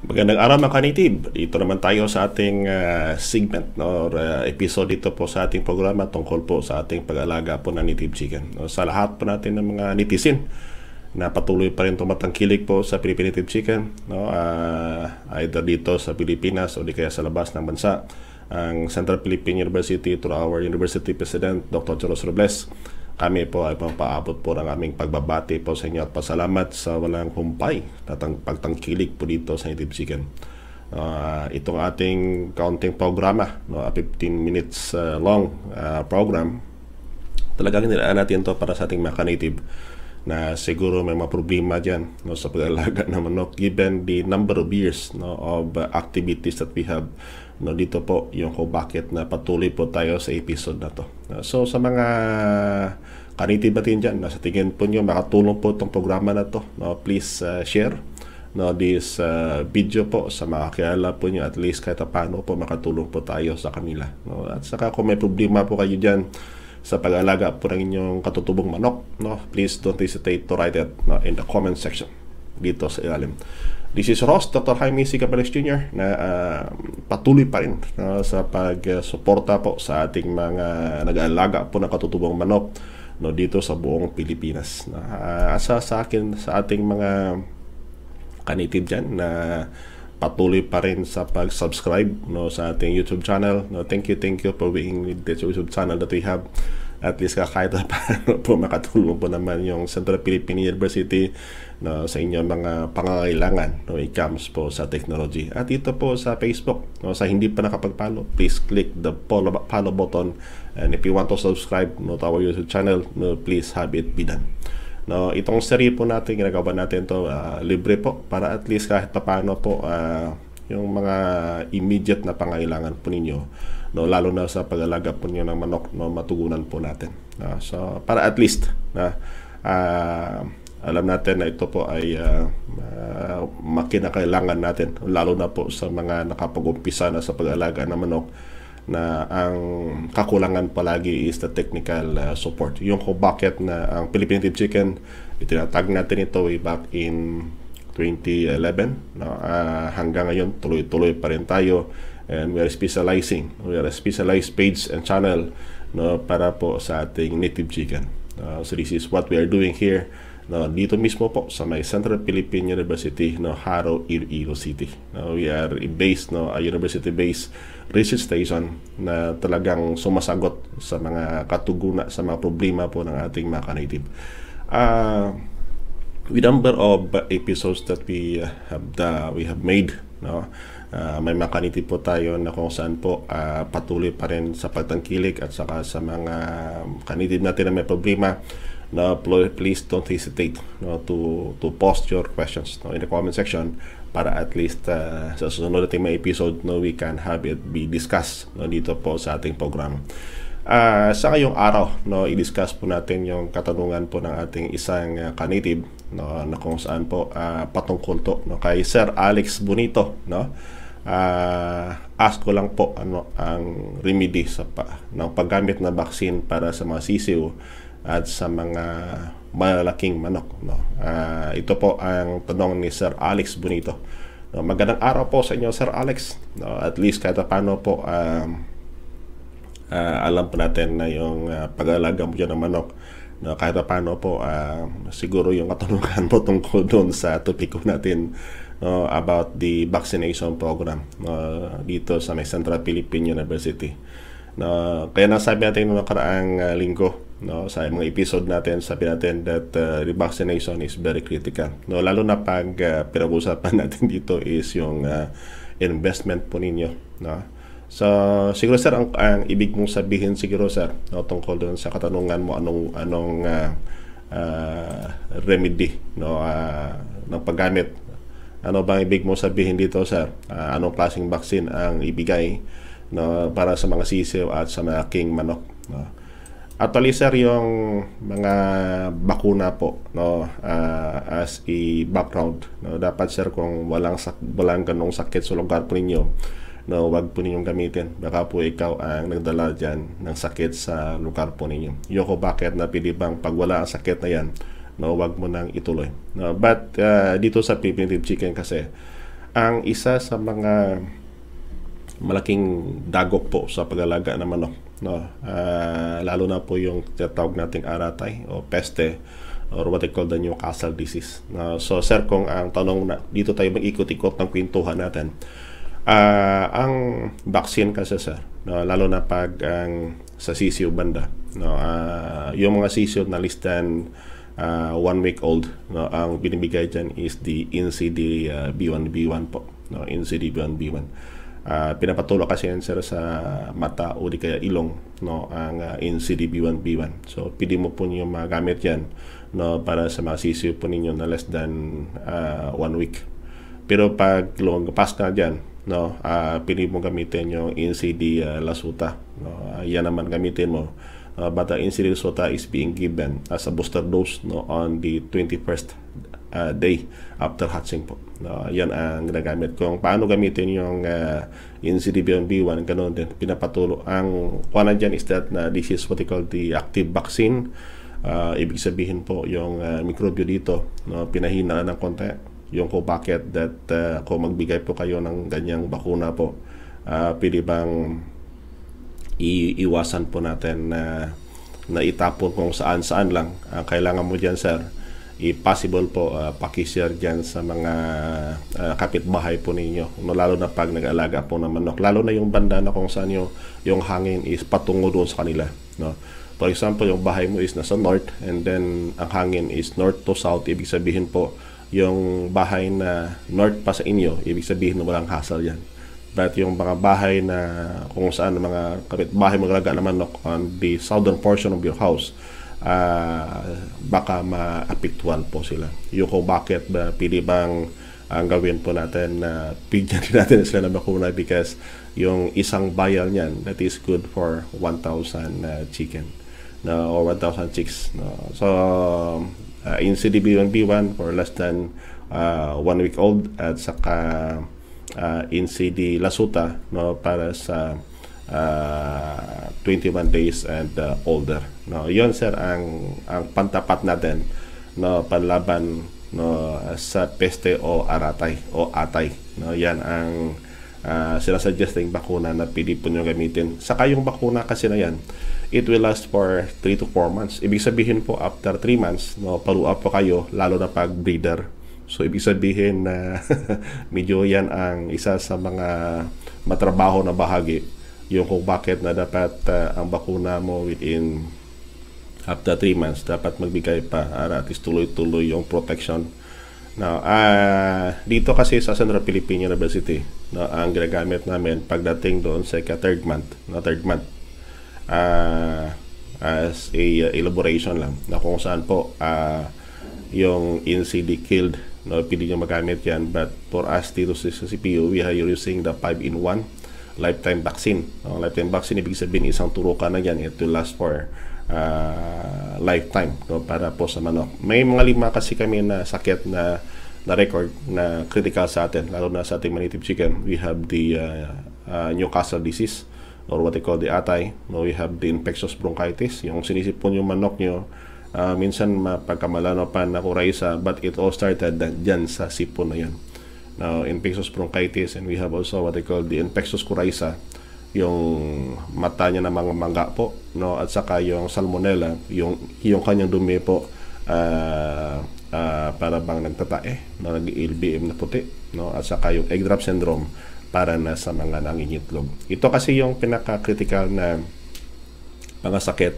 Magandang araw mga kanitib. Dito naman tayo sa ating uh, segment or uh, episode dito po sa ating programa tungkol po sa ating pag-alaga po ng native chicken. No, sa lahat po natin ng mga netizen na patuloy pa rin tumatangkilik po sa Philippine native chicken, no, uh, either dito sa Pilipinas o di kaya sa labas ng bansa, ang Central Philippine University through our University President Dr. Charles Robles kami po ay papaabot po ng aming pagbabati po sa inyo at pasalamat sa walang humpay tatang pagtangkilik po dito sa Native Chicken. Uh, itong ating counting programa, no, 15 minutes uh, long uh, program, talagang nilaan natin to para sa ating mga native na siguro may mga problema diyan no sa pag-alaga ng manok given the number of years no of uh, activities that we have no dito po yung kung bakit na patuloy po tayo sa episode na to uh, so sa mga kaniti kanitibatin diyan sa tingin po nyo makatulong po tong programa na to no please uh, share no this uh, video po sa mga kilala po nyo at least kahit paano po makatulong po tayo sa kanila no at saka kung may problema po kayo diyan sa pag-alaga po ng inyong katutubong manok, no? Please don't hesitate to write it no, in the comment section dito sa ilalim. This is Ross, Dr. Jaime C. Cabrales Jr. na uh, patuloy pa rin no, sa pagsuporta po sa ating mga nag-aalaga po ng katutubong manok no dito sa buong Pilipinas. Uh, ah, asa sa akin sa ating mga kanitib diyan na uh, patuloy pa rin sa pag-subscribe no sa ating YouTube channel. No, thank you, thank you for being with this YouTube channel that we have. At least ka kahit paano po makatulong po naman yung Central Philippine University no, sa inyong mga pangangailangan no, it comes po sa technology. At ito po sa Facebook, no, sa hindi pa nakapag-follow, please click the follow, follow button. And if you want to subscribe no, to our YouTube channel, no, please have it be done. No, itong seri po natin, ginagawa natin to uh, libre po para at least kahit paano po uh, yung mga immediate na pangailangan po ninyo no lalo na sa pag-alaga po niyo ng manok no matugunan po natin no, so para at least na uh, alam natin na ito po ay uh, uh, makinakailangan natin lalo na po sa mga nakapag-umpisa na sa pag-alaga ng manok na ang kakulangan palagi is the technical uh, support. Yung kung bakit na ang Philippine Native Chicken, itinatag natin ito way back in 2011. No? Uh, hanggang ngayon, tuloy-tuloy pa rin tayo and we are specializing. We are a specialized page and channel no, para po sa ating native chicken. Uh, so this is what we are doing here no, dito mismo po sa may Central Philippine University no Haro Iloilo City. No, we are based no a university based research station na talagang sumasagot sa mga katuguna sa mga problema po ng ating mga native. Uh, ah, with number of episodes that we have the, we have made no uh, may makaniti po tayo na kung saan po uh, patuloy pa rin sa pagtangkilik at saka sa mga kanitib natin na may problema Now, please don't hesitate no, to, to post your questions no, in the comment section para at least uh, sa susunod nating may episode no, we can have it be discussed no, dito po sa ating program. Uh, sa ngayong araw, no, i-discuss po natin yung katanungan po ng ating isang uh, kanitib no, na kung saan po uh, patungkol to no, kay Sir Alex Bonito. No? Uh, ah, ask ko lang po ano ang remedy sa pa, ng paggamit ng vaccine para sa mga sisiw at sa mga malalaking manok. No? Uh, ito po ang tanong ni Sir Alex Bonito. No, magandang araw po sa inyo, Sir Alex. No, at least kahit paano po, um, uh, alam po natin na yung uh, ah, pag-alaga mo dyan ng manok. No, kahit paano po, uh, siguro yung katanungan mo tungkol doon sa topic natin no, about the vaccination program no, dito sa may Central Philippine University. No, kaya nasabi natin noong nakaraang linggo no sa mga episode natin sabi natin that uh, revaccination is very critical no lalo na pag uh, pinag-usapan natin dito is yung uh, investment po ninyo no so siguro sir ang, ang ibig mong sabihin siguro sir no tungkol doon sa katanungan mo anong anong uh, uh, remedy no uh, ng paggamit ano bang ibig mong sabihin dito sir uh, anong klaseng vaccine ang ibigay no para sa mga sisiw at sa mga king manok no Actually sir, yung mga bakuna po no uh, as a background no dapat sir kung walang sak walang ganong sakit sa lugar po ninyo no wag po ninyong gamitin. Baka po ikaw ang nagdala diyan ng sakit sa lugar po ninyo. Yoko bakit pili bang pag wala ang sakit na yan no wag mo nang ituloy. No but uh, dito sa primitive chicken kasi ang isa sa mga malaking dagok po sa pag-alaga ng manok no uh, lalo na po yung tatawag nating aratay o peste or what I call the Newcastle disease. No? so sir, kung ang tanong na dito tayo mag-ikot-ikot ng kwentuhan natin. Uh, ang vaccine kasi sir, no, lalo na pag ang sa sisiyo banda, no, uh, yung mga sisiyo na less than uh, one week old, no, ang binibigay dyan is the NCD uh, B1B1 po. No, NCD B1B1 uh, pinapatulo kasi yan sir sa mata o di kaya ilong no ang uh, ah, NCDB1B1 so pili mo po niyo magamit yan no para sa mga sisiyo po ninyo na less than uh, one week pero pag long pass na diyan no uh, pili mo gamitin yung NCD uh, lasuta no uh, yan naman gamitin mo uh, but the insulin SOTA is being given as a booster dose no, on the 21st uh, day after hatching po. No, yan ang ginagamit. ko. paano gamitin yung uh, insulin B1, ganun din. Pinapatulo. Ang kuwanan dyan is that na uh, this is what they call the active vaccine. Uh, ibig sabihin po yung uh, mikrobyo dito, no, pinahina na ng konti yung kung bakit that uh, kung magbigay po kayo ng ganyang bakuna po, uh, pwede bang iiwasan po natin na uh, na itapon kung saan-saan lang. ang ah, kailangan mo dyan, sir, i-possible po, uh, pakishare dyan sa mga uh, kapitbahay po ninyo. No, lalo na pag nag-alaga po ng manok. Lalo na yung banda na kung saan yung, yung hangin is patungo doon sa kanila. No? For example, yung bahay mo is nasa north and then ang hangin is north to south. Ibig sabihin po, yung bahay na north pa sa inyo, ibig sabihin na walang hassle yan That yung mga bahay na kung saan mga bahay maglalaga ng manok on the southern portion of your house, uh, baka maapektuhan po sila. Yung kung bakit ba pili bang ang ah, gawin po natin na uh, bigyan din natin sila na bakuna because yung isang vial niyan that is good for 1,000 uh, ah, chicken no, or 1,000 chicks. No. So, uh, in CDB1B1 for less than uh, one week old at saka uh, in CD Lasuta no para sa uh, 21 days and uh, older. No, 'yon sir ang ang pantapat natin no panlaban no sa peste o aratay o atay. No, 'yan ang uh, sila suggesting bakuna na pili po nyo gamitin. Saka yung bakuna kasi na yan, it will last for 3 to 4 months. Ibig sabihin po, after 3 months, no, paruap po kayo, lalo na pag breeder So ibig sabihin na medyo yan ang isa sa mga matrabaho na bahagi yung kung bakit na dapat uh, ang bakuna mo within after 3 months dapat magbigay pa para at least tuloy-tuloy yung protection. Now, uh, ah, dito kasi sa Central Philippine University, no, ang ginagamit namin pagdating doon sa ika third month, na no, third month. Uh, as a uh, elaboration lang na kung saan po uh, yung NCD killed no, pili nyo magamit yan. But for us dito sa CPU, we are using the 5-in-1 lifetime vaccine. Ang lifetime vaccine, ibig sabihin, isang turo ka na yan. Ito last for uh, lifetime no, para po sa manok. May mga lima kasi kami na sakit na na record na critical sa atin, lalo na sa ating native chicken. We have the uh, uh, Newcastle disease or what they call the atay. No, we have the infectious bronchitis. Yung sinisipon yung manok nyo, uh, minsan mapagkamalanopan na Uraysa but it all started dyan sa sipon na yan now infectious bronchitis and we have also what they call the infectious Uraysa yung mata niya na mga mangga po no at saka yung salmonella yung yung kanyang dumi po uh, uh, para bang nagtatae no nag-LBM na puti no at saka yung egg drop syndrome para na sa mga nangingitlog ito kasi yung pinaka critical na mga sakit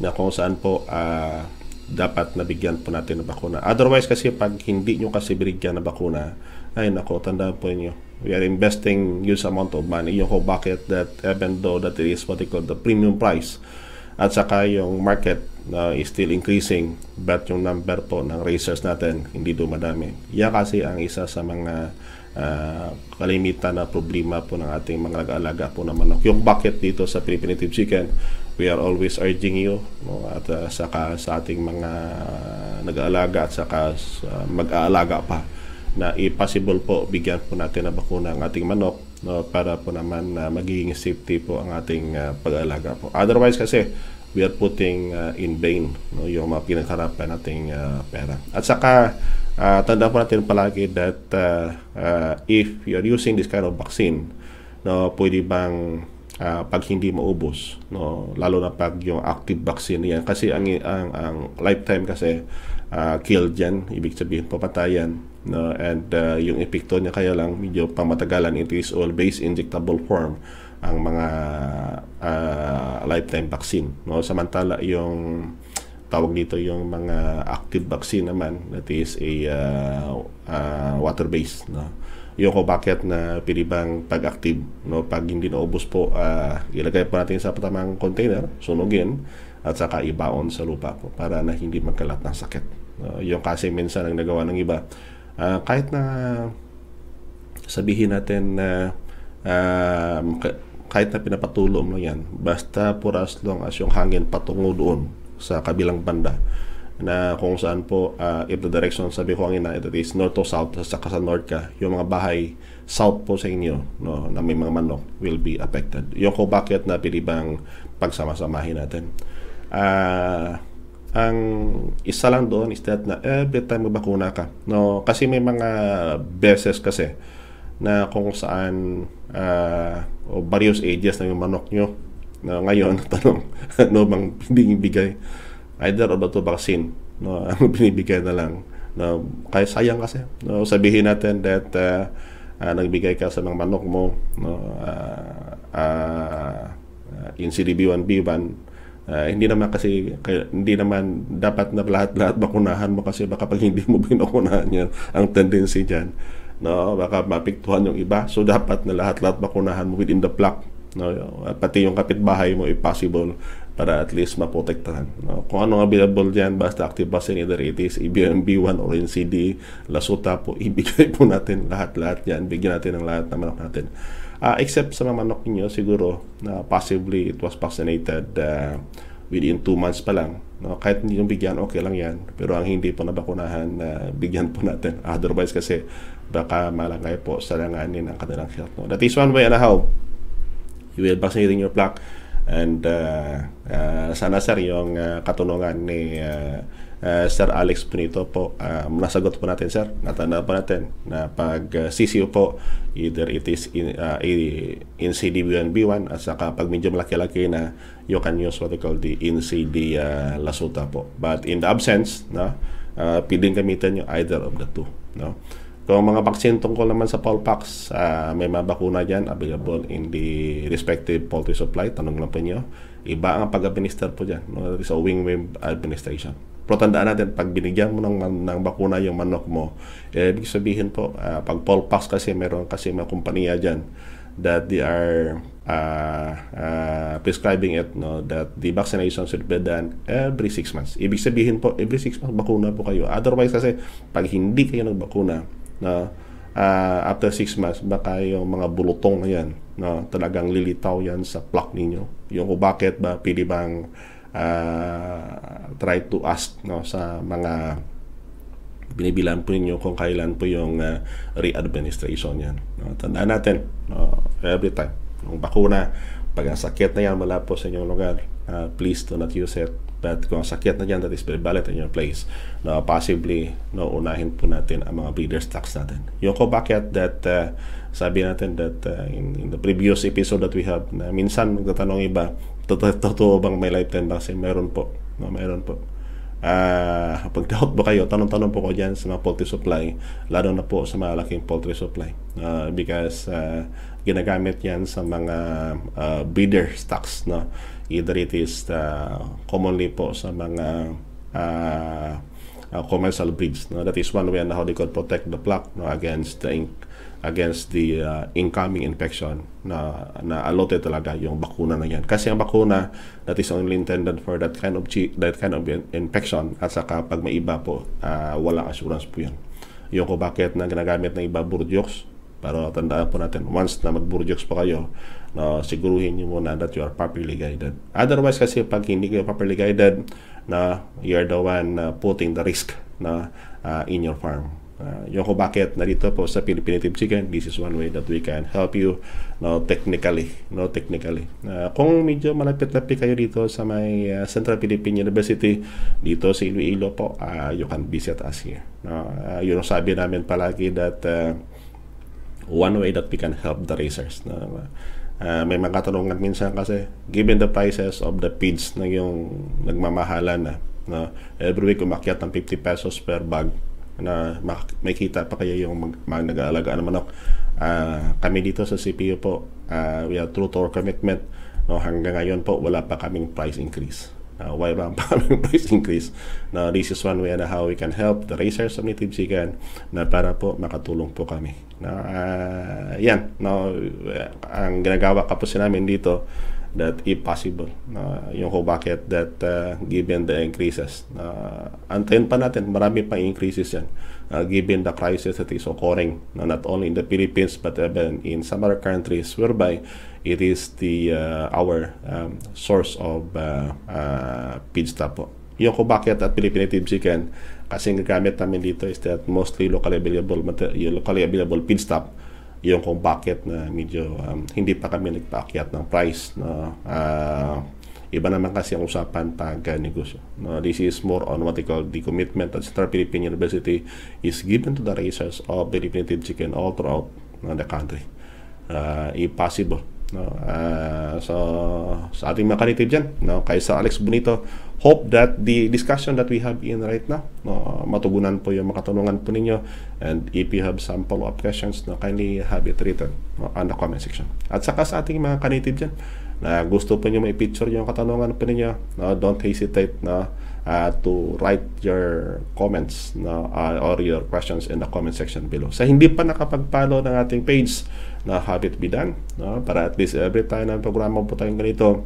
na kung saan po uh, dapat nabigyan po natin ng bakuna. Otherwise kasi pag hindi nyo kasi binigyan ng bakuna, ay nako, tandaan po niyo we are investing huge amount of money. Yung kung bakit that even though that it is what they call the premium price, at saka yung market na uh, is still increasing but yung number po ng racers natin hindi dumadami. Yan kasi ang isa sa mga uh, kalimitan na problema po ng ating mga alaga aalaga po ng manok. Yung bucket dito sa Philippine Native Chicken we are always urging you no? at uh, saka sa ating mga nag-aalaga at saka uh, mag-aalaga pa na i-possible po bigyan po natin na bakuna ang ating manok no? para po naman uh, magiging safety po ang ating uh, pag-aalaga po. Otherwise kasi we are putting uh, in vain no? yung mga pinagharapan nating uh, pera. At saka uh, tanda po natin palagi that uh, uh, if you're using this kind of vaccine no, pwede bang uh, pag hindi maubos no lalo na pag yung active vaccine yan kasi ang ang, ang lifetime kasi uh, killed yan ibig sabihin papatayan no and uh, yung epekto niya kaya lang medyo pamatagalan it is all based injectable form ang mga uh, lifetime vaccine no samantala yung tawag dito yung mga active vaccine naman that is a uh, uh, water based no yung kung bakit na pilibang pag-active. No? Pag hindi naubos po, uh, ilagay po natin sa patamang container, sunugin, at saka ibaon sa lupa po para na hindi magkalat ng sakit. No? Yung kasi minsan ang nagawa ng iba, uh, kahit na sabihin natin na uh, kahit na pinapatulo mo yan, basta for as long as yung hangin patungo doon sa kabilang banda, na kung saan po uh, if the direction sa Bihuangin na ito is north to south sa sa north ka yung mga bahay south po sa inyo no na may mga manok will be affected yung kung bakit na pilibang pagsama-samahin natin uh, ang isa lang doon is that na every time magbakuna ka no kasi may mga beses kasi na kung saan uh, o various ages na yung manok nyo no, ngayon tanong no bang hindi bigay either about to vaccine no ang binibigay na lang no kaya sayang kasi no sabihin natin that uh, uh, nagbigay ka sa mga manok mo no uh, uh, in CDB1B1 uh, hindi naman kasi hindi naman dapat na lahat-lahat bakunahan mo kasi baka pag hindi mo binakunahan yan ang tendency diyan no baka mapiktuhan yung iba so dapat na lahat-lahat bakunahan mo within the block no pati yung kapitbahay mo if possible para at least maprotektahan. No? Kung ano available dyan, basta active basin, either it is EBMB1 or NCD, Lasuta po, ibigay po natin lahat-lahat yan. Bigyan natin ng lahat ng manok natin. Uh, except sa mga manok ninyo, siguro, na uh, possibly it was vaccinated uh, within 2 months pa lang. No? Kahit hindi yung bigyan, okay lang yan. Pero ang hindi po nabakunahan, uh, bigyan po natin. Otherwise kasi, baka malangay po sa langanin ang kanilang health. No? That is one way and how you will vaccinate your plaque And uh, uh, sana sir, yung uh, katunungan ni uh, uh, Sir Alex Benito po, uh, nasagot po natin sir, natanda po natin na pag uh, CCU po, either it is in, uh, in CDB1B1 at saka pag medyo malaki-laki na, you can use what they call the in CD uh, Lasuta po. But in the absence, no, uh, pwedeng gamitan yung either of the two. No? Kung mga baksin tungkol naman sa pollpox, uh, ah, may mga bakuna dyan available in the respective poultry supply. Tanong lang po nyo. Iba ang pag-administer po dyan. No? That is wing-wing administration. Pero tandaan natin, pag binigyan mo ng, ng bakuna yung manok mo, eh, ibig sabihin po, uh, pag pollpox kasi, meron kasi mga kumpanya dyan that they are uh, uh, prescribing it no that the vaccination should be done every 6 months. Ibig sabihin po every 6 months bakuna po kayo. Otherwise kasi pag hindi kayo nagbakuna na uh, after 6 months, baka yung mga bulutong na yan, na talagang lilitaw yan sa plak ninyo. Yung kung bakit ba pili bang uh, try to ask no, sa mga binibilan po ninyo kung kailan po yung uh, re-administration yan. No, tandaan natin, no, every time, yung bakuna, pag ang sakit na yan wala po sa inyong lugar, uh, please do not use it But kung sakit na dyan, that is valid in your place no, possibly no, unahin po natin ang mga breeder stocks natin. Yung ko bakit that uh, sabi natin that uh, in, in the previous episode that we have na minsan magtatanong iba, totoo bang may lifetime vaccine? Meron po. No, meron po. Uh, ah, pag doubt ba kayo, tanong-tanong po ko dyan sa mga poultry supply, lalo na po sa malaking poultry supply. Uh, because uh, ginagamit yan sa mga uh, breeder stocks. No? Either it is uh, commonly po sa mga uh, uh, commercial breeds. No? That is one way on how they could protect the flock no? against the against the uh, incoming infection na, na allotted talaga yung bakuna na yan. Kasi ang bakuna that is only intended for that kind of that kind of infection at saka pag may iba po, uh, wala assurance po yan. Yung ko bakit na ginagamit ng iba Burjokes, pero tandaan po natin, once na mag-Burjokes po kayo, no, siguruhin niyo muna that you are properly guided. Otherwise kasi pag hindi kayo properly guided, na you are the one uh, putting the risk na uh, in your farm. Uh, yung kung bakit narito po sa Philippine Team Chicken, this is one way that we can help you no technically, no technically. Uh, kung medyo malapit-lapit kayo dito sa may uh, Central Philippine University dito sa Iloilo po, uh, you can visit us here. No, uh, yun ang sabi namin palagi that uh, one way that we can help the racers. No? Uh, may mga katanungan minsan kasi given the prices of the feeds na yung nagmamahalan na no? every week umakyat ng 50 pesos per bag na mak- makita pa kaya yung mag, nag-aalaga ng manok. Uh, ah, kami dito sa CPU po, uh, we are true to our commitment. No, hanggang ngayon po, wala pa kaming price increase. Uh, ah, why wala pa kaming price increase? Now, this is one way na how we can help the racers of native Sigan na para po makatulong po kami. Na, uh, yan. No, ang ginagawa ka po namin dito, that if possible, uh, yung ho bucket that uh, given the increases. Uh, antayin pa natin, marami pang increases yan uh, given the crisis that is occurring uh, not only in the Philippines but even in some other countries whereby it is the uh, our um, source of uh, uh, feedstock po. Yung kung at Philippine Native Chicken kasi ang gagamit namin dito is that mostly locally available, locally available feedstock yung kung bakit na medyo um, hindi pa kami nagpaakyat ng price no uh, iba naman kasi ang usapan pag uh, negosyo no this is more on what they call the commitment that Central Philippine University is given to the raisers of the definitive chicken all throughout uh, the country uh, ah, if no uh, so sa ating mga kalitib dyan no kay Alex Bonito hope that the discussion that we have in right now, uh, matugunan po yung makatanungan po ninyo. And if you have some follow-up questions, no, kindly have it written no, on the comment section. At saka sa ating mga kanitib dyan, na gusto po nyo picture yung katanungan po ninyo, no, don't hesitate na uh, to write your comments no, uh, or your questions in the comment section below. Sa hindi pa nakapag-follow ng ating page, na no, have it be done. No, para at least every time na programa po tayong ganito,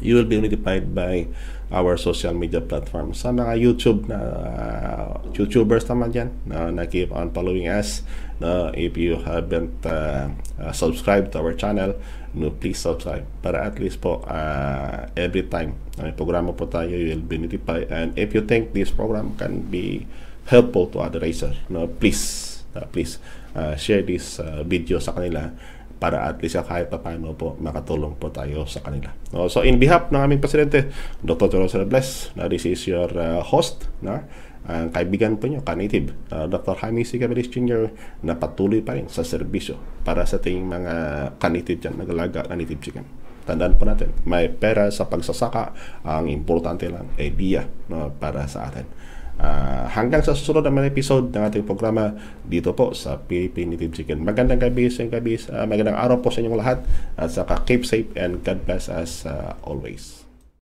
you will be notified by our social media platform. Sa mga YouTube na uh, YouTubers naman dyan na, na keep on following us. No, if you haven't uh, uh, subscribed to our channel, no, please subscribe. Para at least po, uh, every time na may programa po tayo, you will be notified. And if you think this program can be helpful to other racer, no, please, uh, please uh, share this uh, video sa kanila para at least kahit paano po makatulong po tayo sa kanila. No? So in behalf ng aming presidente, Dr. Rosal Bless, na this is your uh, host na ang kaibigan po niyo, kanitib, uh, Dr. Jaime C. Cabelis Jr. na patuloy pa rin sa serbisyo para sa ating mga kanitib dyan, nagalaga kanitib chicken. Tandaan po natin, may pera sa pagsasaka, ang importante lang idea biya no, para sa atin. Uh, hanggang sa susunod na episode ng ating programa dito po sa Philippine Native Chicken. Magandang gabi sa gabi, uh, magandang araw po sa inyong lahat at saka keep safe and God bless us uh, always.